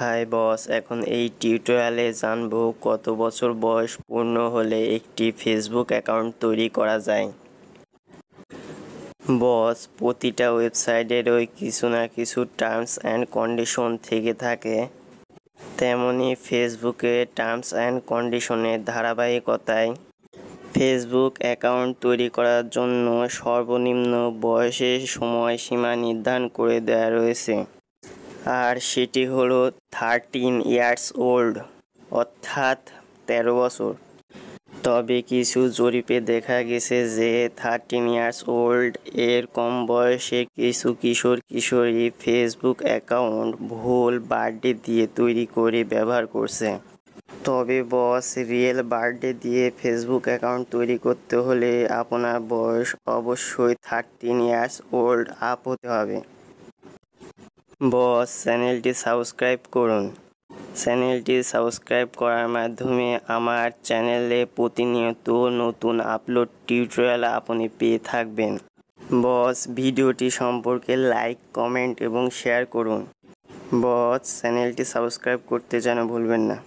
hi boss এখন এই টিউটোরিয়ালে জানবো কত বছর বয়স পূর্ণ হলে একটি ফেসবুক অ্যাকাউন্ট তৈরি করা যায় বস প্রতিটা ওয়েবসাইটেরই কিছু না কিছু টার্মস অ্যান্ড কন্ডিশন থেকে থাকে তেমনি ফেসবুকে টার্মস অ্যান্ড কন্ডিশনের ধারাবাহিকতায় ফেসবুক অ্যাকাউন্ট তৈরি করার জন্য সর্বনিম্ন বয়সের সময়সীমা নির্ধারণ করে দেওয়া রয়েছে আর সেটি হলো থার্টিন ইয়ার্স ওল্ড অর্থাৎ তেরো বছর তবে কিছু জরিপে দেখা গেছে যে থার্টিন ইয়ার্স ওল্ড এর কম বয়সে কিছু কিশোর কিশোরী ফেসবুক অ্যাকাউন্ট ভুল বার্থডে দিয়ে তৈরি করে ব্যবহার করছে তবে বস রিয়েল বার্থডে দিয়ে ফেসবুক অ্যাকাউন্ট তৈরি করতে হলে আপনার বয়স অবশ্যই থার্টিন ইয়ার্স ওল্ড আপ হতে হবে বস চ্যানেলটি সাবস্ক্রাইব করুন চ্যানেলটি সাবস্ক্রাইব করার মাধ্যমে আমার চ্যানেলে প্রতিনিয়ত নতুন আপলোড টিউটোরিয়াল আপনি পেয়ে থাকবেন বস ভিডিওটি সম্পর্কে লাইক কমেন্ট এবং শেয়ার করুন বস চ্যানেলটি সাবস্ক্রাইব করতে যেন ভুলবেন না